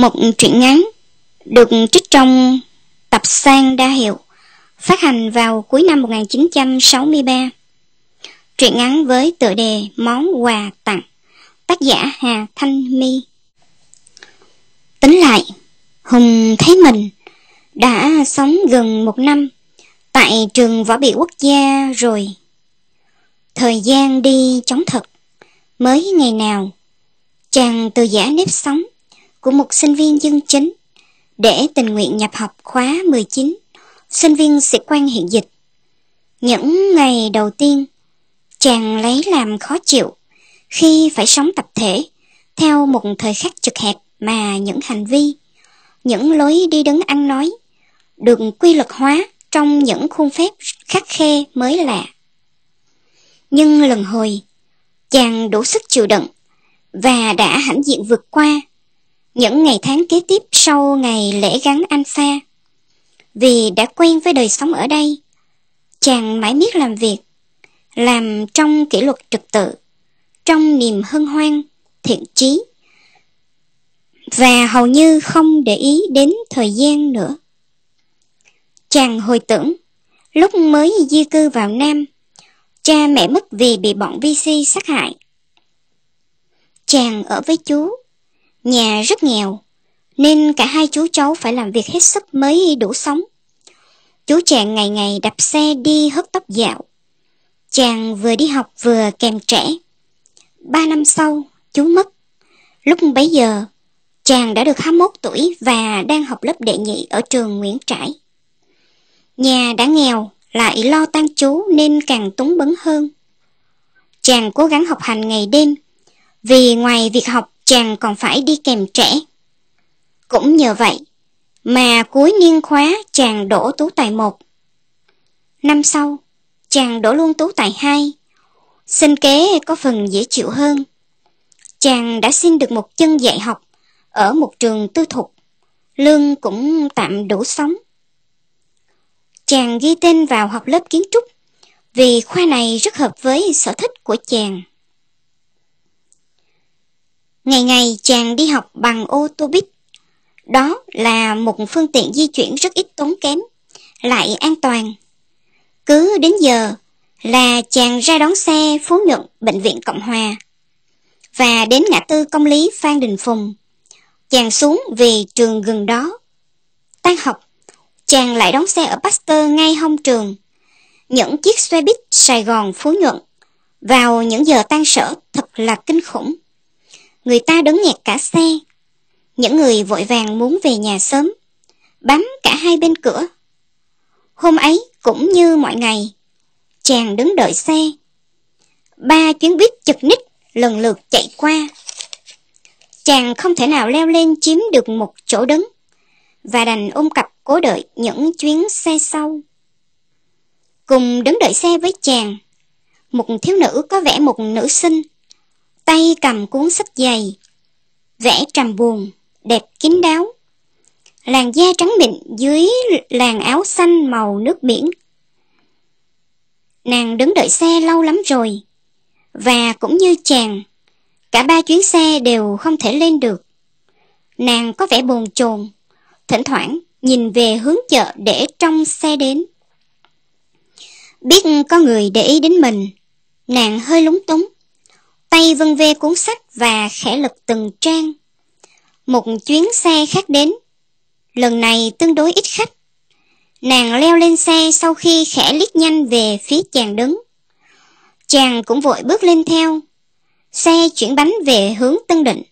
một truyện ngắn được trích trong tập San Đa Hiệu, phát hành vào cuối năm 1963. Truyện ngắn với tựa đề Món quà tặng, tác giả Hà Thanh My. Tính lại, Hùng thấy mình đã sống gần một năm tại trường võ bị quốc gia rồi. Thời gian đi chóng thật, mới ngày nào, chàng từ giả nếp sống của một sinh viên dân chính để tình nguyện nhập học khóa 19, sinh viên sĩ quan hiện dịch. Những ngày đầu tiên, chàng lấy làm khó chịu khi phải sống tập thể theo một thời khắc trực hẹp mà những hành vi, những lối đi đứng ăn nói được quy luật hóa trong những khuôn phép khắc khe mới lạ. Nhưng lần hồi, chàng đủ sức chịu đựng và đã hãnh diện vượt qua những ngày tháng kế tiếp sau ngày lễ gắn anh Vì đã quen với đời sống ở đây, chàng mãi biết làm việc, làm trong kỷ luật trật tự, trong niềm hân hoan, thiện chí. Và hầu như không để ý đến thời gian nữa. Chàng hồi tưởng, lúc mới di cư vào Nam, cha mẹ mất vì bị bọn VC sát hại. Chàng ở với chú Nhà rất nghèo, nên cả hai chú cháu phải làm việc hết sức mới đủ sống. Chú chàng ngày ngày đạp xe đi hớt tóc dạo. Chàng vừa đi học vừa kèm trẻ. Ba năm sau, chú mất. Lúc bấy giờ, chàng đã được 21 tuổi và đang học lớp đệ nhị ở trường Nguyễn Trãi. Nhà đã nghèo, lại lo tăng chú nên càng túng bấn hơn. Chàng cố gắng học hành ngày đêm, vì ngoài việc học, chàng còn phải đi kèm trẻ. Cũng nhờ vậy, mà cuối niên khóa chàng đổ tú tài một. Năm sau, chàng đổ luôn tú tài hai. Sinh kế có phần dễ chịu hơn. Chàng đã xin được một chân dạy học ở một trường tư thục. Lương cũng tạm đủ sống. Chàng ghi tên vào học lớp kiến trúc vì khoa này rất hợp với sở thích của chàng. Ngày ngày chàng đi học bằng ô tô bít Đó là một phương tiện di chuyển rất ít tốn kém, lại an toàn. Cứ đến giờ là chàng ra đón xe Phú Nhuận Bệnh viện Cộng Hòa và đến ngã tư công lý Phan Đình Phùng. Chàng xuống về trường gần đó. Tan học, chàng lại đón xe ở Pasteur ngay hông trường. Những chiếc xe buýt Sài Gòn Phú Nhuận vào những giờ tan sở thật là kinh khủng người ta đứng nghẹt cả xe. Những người vội vàng muốn về nhà sớm, bám cả hai bên cửa. Hôm ấy cũng như mọi ngày, chàng đứng đợi xe. Ba chuyến buýt chật ních lần lượt chạy qua. Chàng không thể nào leo lên chiếm được một chỗ đứng và đành ôm cặp cố đợi những chuyến xe sau. Cùng đứng đợi xe với chàng, một thiếu nữ có vẻ một nữ sinh tay cầm cuốn sách dày, vẽ trầm buồn, đẹp kín đáo. Làn da trắng mịn dưới làn áo xanh màu nước biển. Nàng đứng đợi xe lâu lắm rồi, và cũng như chàng, cả ba chuyến xe đều không thể lên được. Nàng có vẻ bồn chồn, thỉnh thoảng nhìn về hướng chợ để trong xe đến. Biết có người để ý đến mình, nàng hơi lúng túng tay vân ve cuốn sách và khẽ lật từng trang. Một chuyến xe khác đến, lần này tương đối ít khách. Nàng leo lên xe sau khi khẽ liếc nhanh về phía chàng đứng. Chàng cũng vội bước lên theo. Xe chuyển bánh về hướng Tân Định.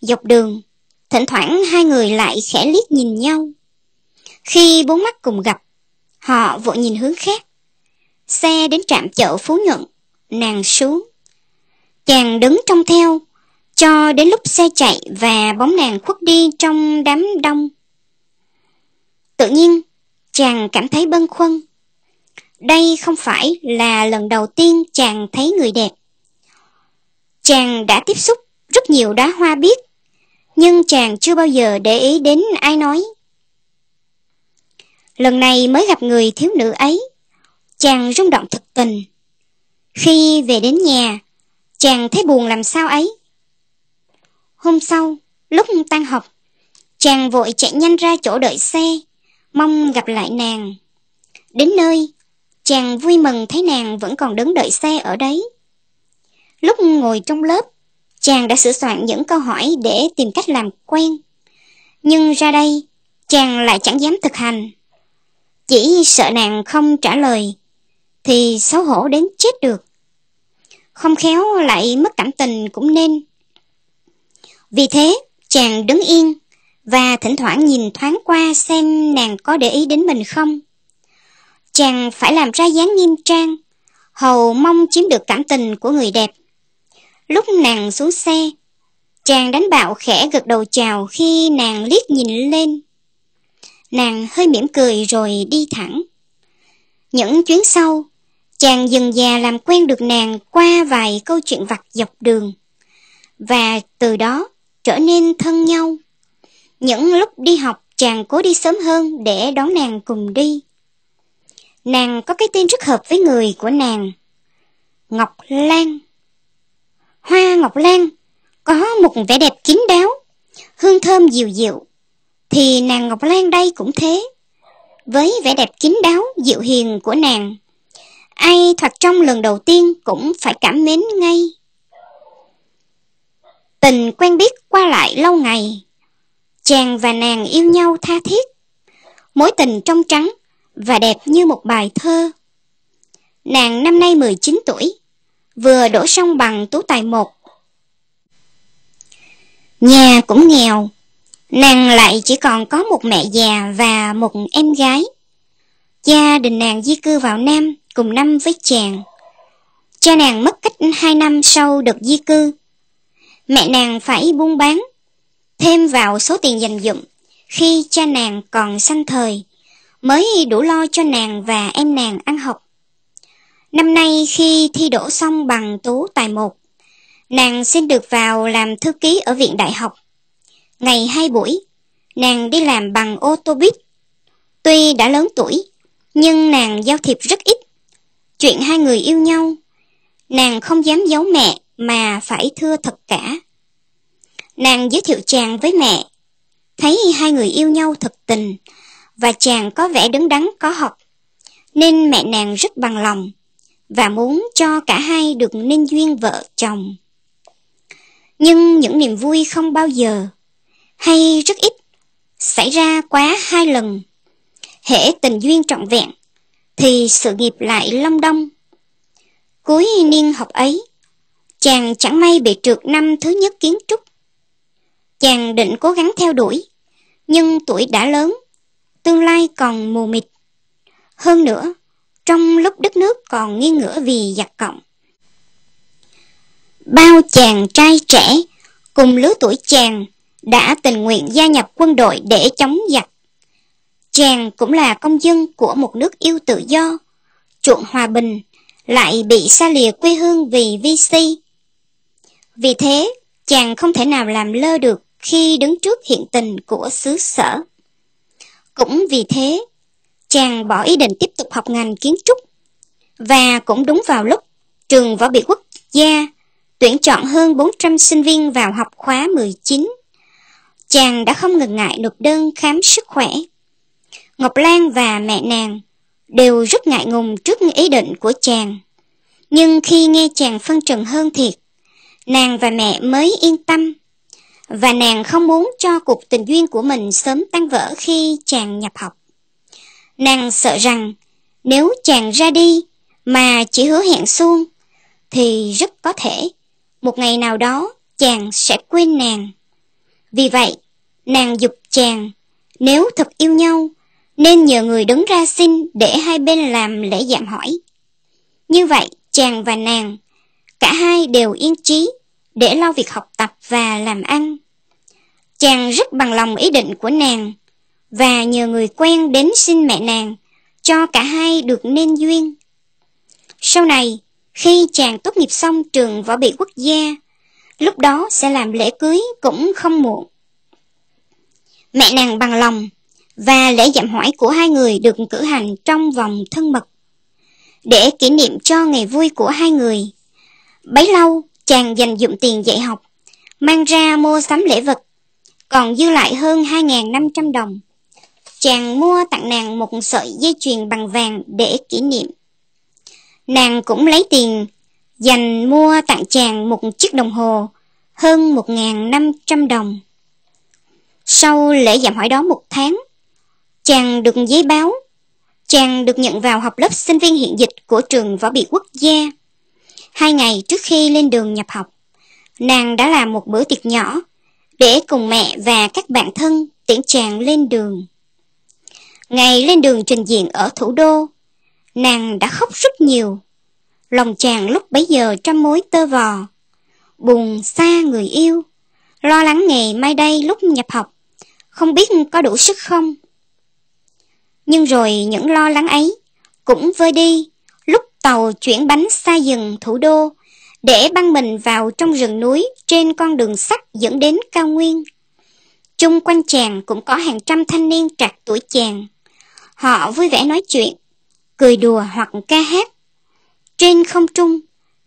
Dọc đường, thỉnh thoảng hai người lại khẽ liếc nhìn nhau. Khi bốn mắt cùng gặp, họ vội nhìn hướng khác. Xe đến trạm chợ Phú Nhuận, nàng xuống. Chàng đứng trong theo, cho đến lúc xe chạy và bóng nàng khuất đi trong đám đông. Tự nhiên, chàng cảm thấy bâng khuâng. Đây không phải là lần đầu tiên chàng thấy người đẹp. Chàng đã tiếp xúc rất nhiều đá hoa biết, nhưng chàng chưa bao giờ để ý đến ai nói. Lần này mới gặp người thiếu nữ ấy, chàng rung động thật tình. Khi về đến nhà, Chàng thấy buồn làm sao ấy. Hôm sau, lúc tan học, chàng vội chạy nhanh ra chỗ đợi xe, mong gặp lại nàng. Đến nơi, chàng vui mừng thấy nàng vẫn còn đứng đợi xe ở đấy. Lúc ngồi trong lớp, chàng đã sửa soạn những câu hỏi để tìm cách làm quen. Nhưng ra đây, chàng lại chẳng dám thực hành. Chỉ sợ nàng không trả lời, thì xấu hổ đến chết được không khéo lại mất cảm tình cũng nên. Vì thế, chàng đứng yên và thỉnh thoảng nhìn thoáng qua xem nàng có để ý đến mình không. Chàng phải làm ra dáng nghiêm trang, hầu mong chiếm được cảm tình của người đẹp. Lúc nàng xuống xe, chàng đánh bạo khẽ gật đầu chào khi nàng liếc nhìn lên. Nàng hơi mỉm cười rồi đi thẳng. Những chuyến sau, Chàng dần già làm quen được nàng qua vài câu chuyện vặt dọc đường. Và từ đó trở nên thân nhau. Những lúc đi học chàng cố đi sớm hơn để đón nàng cùng đi. Nàng có cái tên rất hợp với người của nàng. Ngọc Lan Hoa Ngọc Lan có một vẻ đẹp kín đáo, hương thơm dịu dịu. Thì nàng Ngọc Lan đây cũng thế. Với vẻ đẹp kín đáo, dịu hiền của nàng, Ai thoạt trong lần đầu tiên cũng phải cảm mến ngay. Tình quen biết qua lại lâu ngày, chàng và nàng yêu nhau tha thiết, mối tình trong trắng và đẹp như một bài thơ. Nàng năm nay 19 tuổi, vừa đổ xong bằng tú tài một. Nhà cũng nghèo, nàng lại chỉ còn có một mẹ già và một em gái. Gia đình nàng di cư vào Nam cùng năm với chàng. Cha nàng mất cách 2 năm sau đợt di cư. Mẹ nàng phải buôn bán, thêm vào số tiền dành dụm khi cha nàng còn sanh thời, mới đủ lo cho nàng và em nàng ăn học. Năm nay khi thi đỗ xong bằng tú tài một, nàng xin được vào làm thư ký ở viện đại học. Ngày hai buổi, nàng đi làm bằng ô tô buýt. Tuy đã lớn tuổi, nhưng nàng giao thiệp rất ít chuyện hai người yêu nhau. Nàng không dám giấu mẹ mà phải thưa thật cả. Nàng giới thiệu chàng với mẹ, thấy hai người yêu nhau thật tình và chàng có vẻ đứng đắn có học, nên mẹ nàng rất bằng lòng và muốn cho cả hai được nên duyên vợ chồng. Nhưng những niềm vui không bao giờ, hay rất ít, xảy ra quá hai lần. Hễ tình duyên trọn vẹn thì sự nghiệp lại long đong. Cuối niên học ấy, chàng chẳng may bị trượt năm thứ nhất kiến trúc. Chàng định cố gắng theo đuổi, nhưng tuổi đã lớn, tương lai còn mù mịt. Hơn nữa, trong lúc đất nước còn nghi ngửa vì giặc cộng. Bao chàng trai trẻ cùng lứa tuổi chàng đã tình nguyện gia nhập quân đội để chống giặc. Chàng cũng là công dân của một nước yêu tự do, chuộng hòa bình, lại bị xa lìa quê hương vì vi VC. Vì thế, chàng không thể nào làm lơ được khi đứng trước hiện tình của xứ sở. Cũng vì thế, chàng bỏ ý định tiếp tục học ngành kiến trúc. Và cũng đúng vào lúc trường võ bị quốc gia tuyển chọn hơn 400 sinh viên vào học khóa 19. Chàng đã không ngần ngại nộp đơn khám sức khỏe. Ngọc Lan và mẹ nàng đều rất ngại ngùng trước ý định của chàng. Nhưng khi nghe chàng phân trần hơn thiệt, nàng và mẹ mới yên tâm. Và nàng không muốn cho cuộc tình duyên của mình sớm tan vỡ khi chàng nhập học. Nàng sợ rằng nếu chàng ra đi mà chỉ hứa hẹn xuân, thì rất có thể một ngày nào đó chàng sẽ quên nàng. Vì vậy, nàng dục chàng nếu thật yêu nhau nên nhờ người đứng ra xin để hai bên làm lễ giảm hỏi. Như vậy, chàng và nàng, cả hai đều yên chí để lo việc học tập và làm ăn. Chàng rất bằng lòng ý định của nàng và nhờ người quen đến xin mẹ nàng cho cả hai được nên duyên. Sau này, khi chàng tốt nghiệp xong trường võ bị quốc gia, lúc đó sẽ làm lễ cưới cũng không muộn. Mẹ nàng bằng lòng và lễ giảm hỏi của hai người được cử hành trong vòng thân mật. Để kỷ niệm cho ngày vui của hai người, bấy lâu chàng dành dụng tiền dạy học, mang ra mua sắm lễ vật, còn dư lại hơn hai năm trăm đồng. Chàng mua tặng nàng một sợi dây chuyền bằng vàng để kỷ niệm. Nàng cũng lấy tiền dành mua tặng chàng một chiếc đồng hồ hơn một năm trăm đồng. Sau lễ giảm hỏi đó một tháng, Chàng được giấy báo, chàng được nhận vào học lớp sinh viên hiện dịch của trường võ bị quốc gia. Hai ngày trước khi lên đường nhập học, nàng đã làm một bữa tiệc nhỏ để cùng mẹ và các bạn thân tiễn chàng lên đường. Ngày lên đường trình diện ở thủ đô, nàng đã khóc rất nhiều. Lòng chàng lúc bấy giờ trăm mối tơ vò, buồn xa người yêu, lo lắng ngày mai đây lúc nhập học, không biết có đủ sức không. Nhưng rồi những lo lắng ấy cũng vơi đi lúc tàu chuyển bánh xa dừng thủ đô để băng mình vào trong rừng núi trên con đường sắt dẫn đến cao nguyên. Chung quanh chàng cũng có hàng trăm thanh niên trạc tuổi chàng. Họ vui vẻ nói chuyện, cười đùa hoặc ca hát. Trên không trung,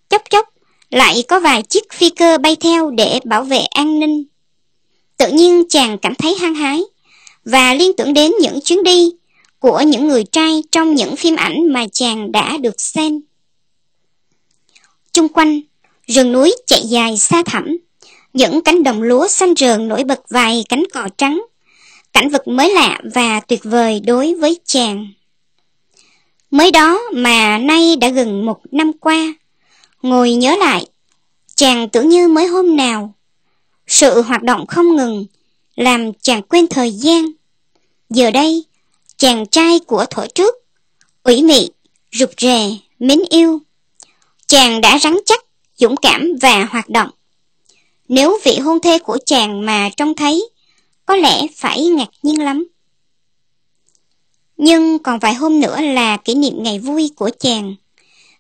chốc chốc lại có vài chiếc phi cơ bay theo để bảo vệ an ninh. Tự nhiên chàng cảm thấy hăng hái và liên tưởng đến những chuyến đi của những người trai trong những phim ảnh mà chàng đã được xem. Trung quanh, rừng núi chạy dài xa thẳm, những cánh đồng lúa xanh rờn nổi bật vài cánh cò trắng, cảnh vật mới lạ và tuyệt vời đối với chàng. Mới đó mà nay đã gần một năm qua, ngồi nhớ lại, chàng tưởng như mới hôm nào. Sự hoạt động không ngừng, làm chàng quên thời gian. Giờ đây, chàng trai của thổ trước, ủy mị, rụt rè, mến yêu. Chàng đã rắn chắc, dũng cảm và hoạt động. Nếu vị hôn thê của chàng mà trông thấy, có lẽ phải ngạc nhiên lắm. Nhưng còn vài hôm nữa là kỷ niệm ngày vui của chàng.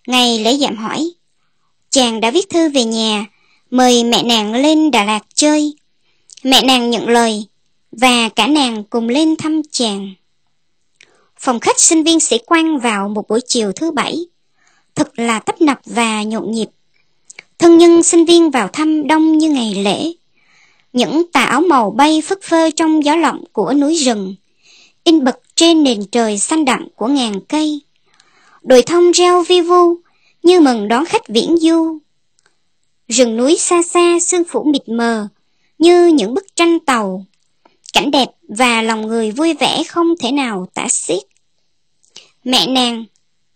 Ngày lễ giảm hỏi, chàng đã viết thư về nhà, mời mẹ nàng lên Đà Lạt chơi. Mẹ nàng nhận lời, và cả nàng cùng lên thăm chàng phòng khách sinh viên sĩ quan vào một buổi chiều thứ bảy. Thật là tấp nập và nhộn nhịp. Thân nhân sinh viên vào thăm đông như ngày lễ. Những tà áo màu bay phất phơ trong gió lộng của núi rừng, in bật trên nền trời xanh đậm của ngàn cây. Đồi thông reo vi vu như mừng đón khách viễn du. Rừng núi xa xa sương phủ mịt mờ như những bức tranh tàu. Cảnh đẹp và lòng người vui vẻ không thể nào tả xiết. Mẹ nàng,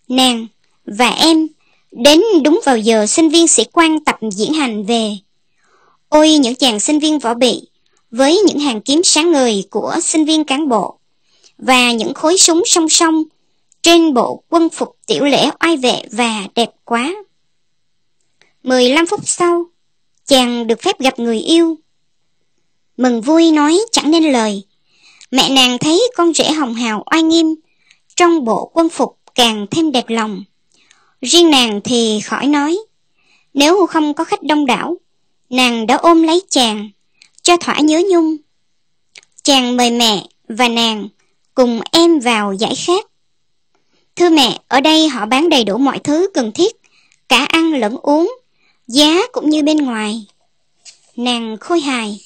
nàng và em đến đúng vào giờ sinh viên sĩ quan tập diễn hành về. Ôi những chàng sinh viên võ bị với những hàng kiếm sáng ngời của sinh viên cán bộ và những khối súng song song trên bộ quân phục tiểu lễ oai vệ và đẹp quá. 15 phút sau, chàng được phép gặp người yêu. Mừng vui nói chẳng nên lời, Mẹ nàng thấy con rể hồng hào oai nghiêm, trong bộ quân phục càng thêm đẹp lòng. Riêng nàng thì khỏi nói, nếu không có khách đông đảo, nàng đã ôm lấy chàng, cho thỏa nhớ nhung. Chàng mời mẹ và nàng cùng em vào giải khác Thưa mẹ, ở đây họ bán đầy đủ mọi thứ cần thiết, cả ăn lẫn uống, giá cũng như bên ngoài. Nàng khôi hài.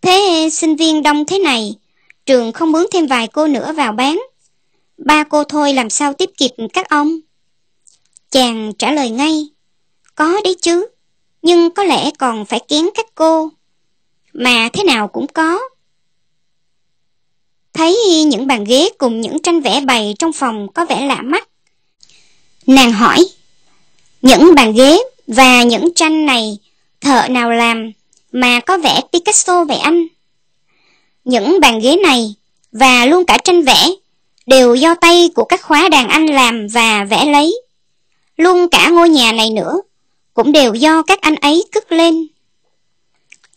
Thế sinh viên đông thế này, trường không mướn thêm vài cô nữa vào bán. Ba cô thôi làm sao tiếp kịp các ông? Chàng trả lời ngay, có đấy chứ, nhưng có lẽ còn phải kén các cô. Mà thế nào cũng có. Thấy những bàn ghế cùng những tranh vẽ bày trong phòng có vẻ lạ mắt. Nàng hỏi, những bàn ghế và những tranh này thợ nào làm mà có vẻ Picasso vậy anh? Những bàn ghế này và luôn cả tranh vẽ đều do tay của các khóa đàn anh làm và vẽ lấy. Luôn cả ngôi nhà này nữa cũng đều do các anh ấy cất lên.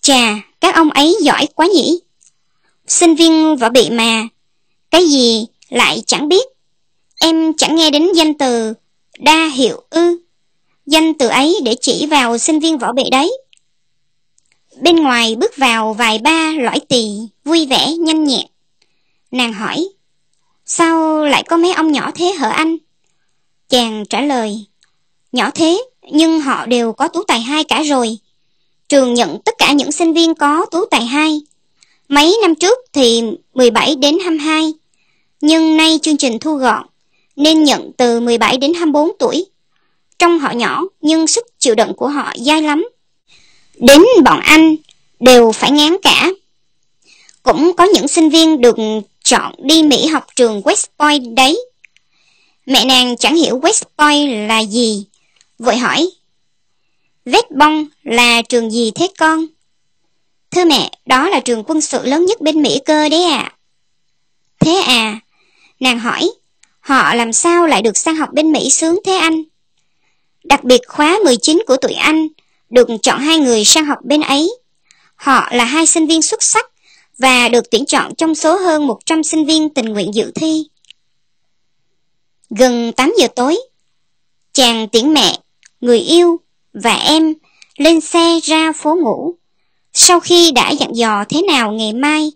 Chà, các ông ấy giỏi quá nhỉ. Sinh viên võ bị mà, cái gì lại chẳng biết. Em chẳng nghe đến danh từ đa hiệu ư. Danh từ ấy để chỉ vào sinh viên võ bị đấy. Bên ngoài bước vào vài ba lõi tỳ, vui vẻ, nhanh nhẹn. Nàng hỏi, sao lại có mấy ông nhỏ thế hở anh? Chàng trả lời, nhỏ thế, nhưng họ đều có tú tài hai cả rồi. Trường nhận tất cả những sinh viên có tú tài hai. Mấy năm trước thì 17 đến 22, nhưng nay chương trình thu gọn, nên nhận từ 17 đến 24 tuổi. Trong họ nhỏ, nhưng sức chịu đựng của họ dai lắm đến bọn anh đều phải ngán cả. Cũng có những sinh viên được chọn đi Mỹ học trường West Point đấy. Mẹ nàng chẳng hiểu West Point là gì, vội hỏi. West Point là trường gì thế con? Thưa mẹ, đó là trường quân sự lớn nhất bên Mỹ cơ đấy ạ. À. Thế à, nàng hỏi, họ làm sao lại được sang học bên Mỹ sướng thế anh? Đặc biệt khóa 19 của tụi anh được chọn hai người sang học bên ấy. Họ là hai sinh viên xuất sắc và được tuyển chọn trong số hơn 100 sinh viên tình nguyện dự thi. Gần 8 giờ tối, chàng tiễn mẹ, người yêu và em lên xe ra phố ngủ. Sau khi đã dặn dò thế nào ngày mai,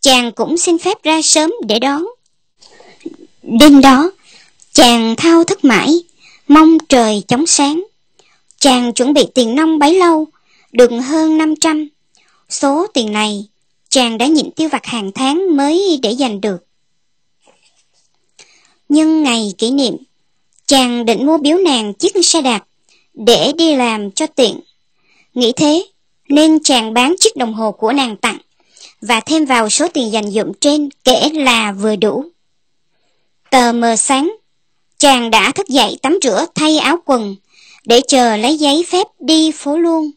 chàng cũng xin phép ra sớm để đón. Đêm đó, chàng thao thức mãi, mong trời chóng sáng. Chàng chuẩn bị tiền nông bấy lâu, được hơn 500. Số tiền này, chàng đã nhịn tiêu vặt hàng tháng mới để giành được. Nhưng ngày kỷ niệm, chàng định mua biếu nàng chiếc xe đạp để đi làm cho tiện. Nghĩ thế, nên chàng bán chiếc đồng hồ của nàng tặng và thêm vào số tiền dành dụng trên kể là vừa đủ. Tờ mờ sáng, chàng đã thức dậy tắm rửa thay áo quần, để chờ lấy giấy phép đi phố luôn.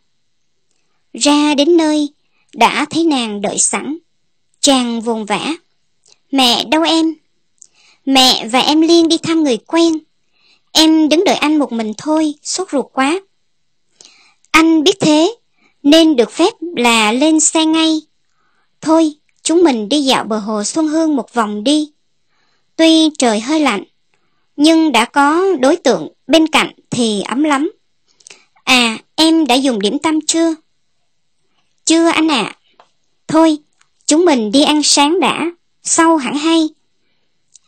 Ra đến nơi, đã thấy nàng đợi sẵn. Chàng vùng vã. Mẹ đâu em? Mẹ và em Liên đi thăm người quen. Em đứng đợi anh một mình thôi, sốt ruột quá. Anh biết thế, nên được phép là lên xe ngay. Thôi, chúng mình đi dạo bờ hồ Xuân Hương một vòng đi. Tuy trời hơi lạnh, nhưng đã có đối tượng bên cạnh thì ấm lắm. À, em đã dùng điểm tâm chưa? Chưa anh ạ. À. Thôi, chúng mình đi ăn sáng đã, sau hẳn hay.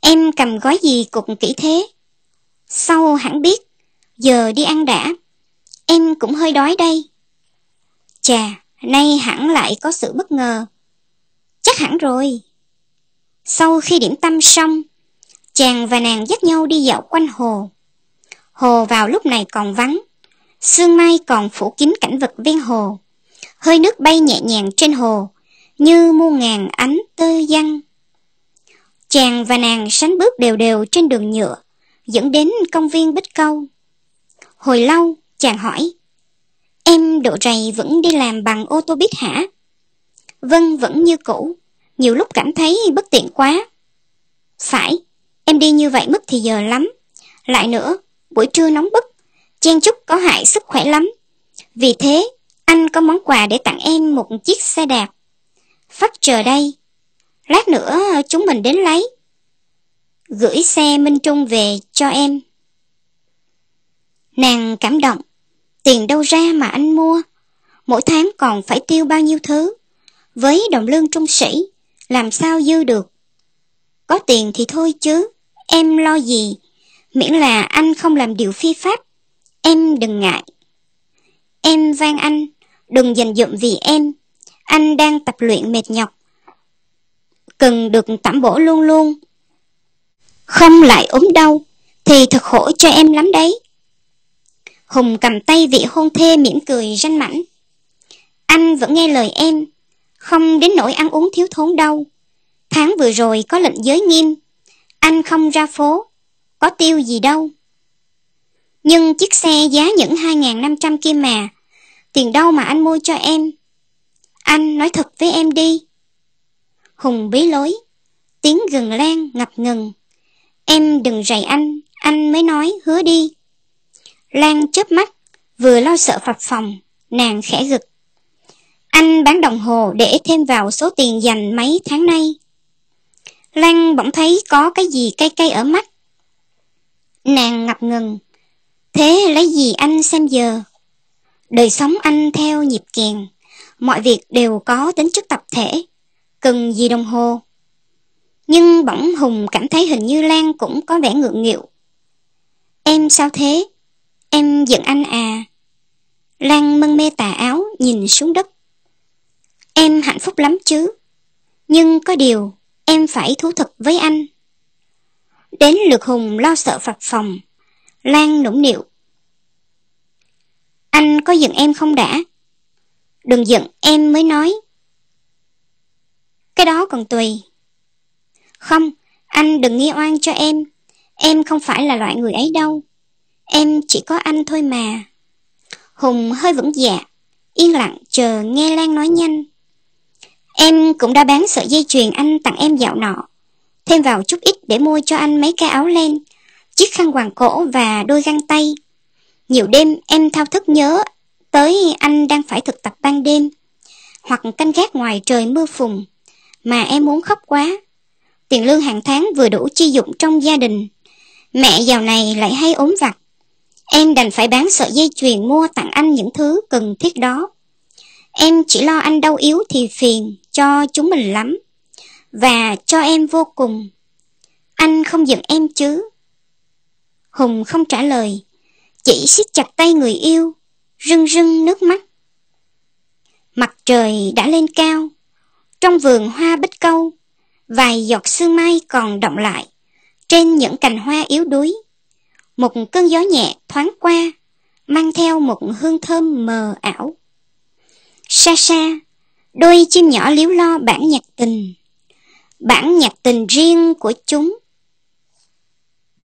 Em cầm gói gì cục kỹ thế? Sau hẳn biết, giờ đi ăn đã. Em cũng hơi đói đây. Chà, nay hẳn lại có sự bất ngờ. Chắc hẳn rồi. Sau khi điểm tâm xong, chàng và nàng dắt nhau đi dạo quanh hồ. Hồ vào lúc này còn vắng. Sương mai còn phủ kín cảnh vật ven hồ. Hơi nước bay nhẹ nhàng trên hồ, như muôn ngàn ánh tơ giăng. Chàng và nàng sánh bước đều đều trên đường nhựa, dẫn đến công viên Bích Câu. Hồi lâu, chàng hỏi, Em độ rầy vẫn đi làm bằng ô tô buýt hả? Vâng, vẫn như cũ. Nhiều lúc cảm thấy bất tiện quá. Phải, em đi như vậy mất thì giờ lắm. Lại nữa, buổi trưa nóng bức, chen chúc có hại sức khỏe lắm. Vì thế, anh có món quà để tặng em một chiếc xe đạp. Phát chờ đây. Lát nữa chúng mình đến lấy. Gửi xe Minh Trung về cho em. Nàng cảm động. Tiền đâu ra mà anh mua? Mỗi tháng còn phải tiêu bao nhiêu thứ? Với đồng lương trung sĩ, làm sao dư được? Có tiền thì thôi chứ, em lo gì? miễn là anh không làm điều phi pháp. Em đừng ngại. Em van anh, đừng dành dụm vì em. Anh đang tập luyện mệt nhọc. Cần được tẩm bổ luôn luôn. Không lại ốm đau, thì thật khổ cho em lắm đấy. Hùng cầm tay vị hôn thê mỉm cười ranh mảnh. Anh vẫn nghe lời em, không đến nỗi ăn uống thiếu thốn đâu. Tháng vừa rồi có lệnh giới nghiêm, anh không ra phố, có tiêu gì đâu. Nhưng chiếc xe giá những 2.500 kia mà, tiền đâu mà anh mua cho em? Anh nói thật với em đi. Hùng bí lối, tiếng gần lan ngập ngừng. Em đừng rầy anh, anh mới nói hứa đi. Lan chớp mắt, vừa lo sợ phập phòng, nàng khẽ gực. Anh bán đồng hồ để thêm vào số tiền dành mấy tháng nay. Lan bỗng thấy có cái gì cay cay ở mắt, Nàng ngập ngừng. Thế lấy gì anh xem giờ? Đời sống anh theo nhịp kèn, mọi việc đều có tính chất tập thể, cần gì đồng hồ. Nhưng bỗng Hùng cảm thấy hình như Lan cũng có vẻ ngượng nghịu. Em sao thế? Em giận anh à? Lan mân mê tà áo nhìn xuống đất. Em hạnh phúc lắm chứ. Nhưng có điều, em phải thú thật với anh. Đến lượt Hùng lo sợ Phật phòng. Lan nũng nịu. Anh có giận em không đã? Đừng giận em mới nói. Cái đó còn tùy. Không, anh đừng nghi oan cho em. Em không phải là loại người ấy đâu. Em chỉ có anh thôi mà. Hùng hơi vững dạ, yên lặng chờ nghe Lan nói nhanh. Em cũng đã bán sợi dây chuyền anh tặng em dạo nọ thêm vào chút ít để mua cho anh mấy cái áo len, chiếc khăn quàng cổ và đôi găng tay. Nhiều đêm em thao thức nhớ tới anh đang phải thực tập ban đêm, hoặc canh gác ngoài trời mưa phùn, mà em muốn khóc quá. Tiền lương hàng tháng vừa đủ chi dụng trong gia đình, mẹ giàu này lại hay ốm vặt. Em đành phải bán sợi dây chuyền mua tặng anh những thứ cần thiết đó. Em chỉ lo anh đau yếu thì phiền cho chúng mình lắm và cho em vô cùng. Anh không giận em chứ? Hùng không trả lời, chỉ siết chặt tay người yêu, rưng rưng nước mắt. Mặt trời đã lên cao, trong vườn hoa bích câu, vài giọt sương mai còn động lại trên những cành hoa yếu đuối. Một cơn gió nhẹ thoáng qua, mang theo một hương thơm mờ ảo. Xa xa, đôi chim nhỏ líu lo bản nhạc tình bản nhạc tình riêng của chúng.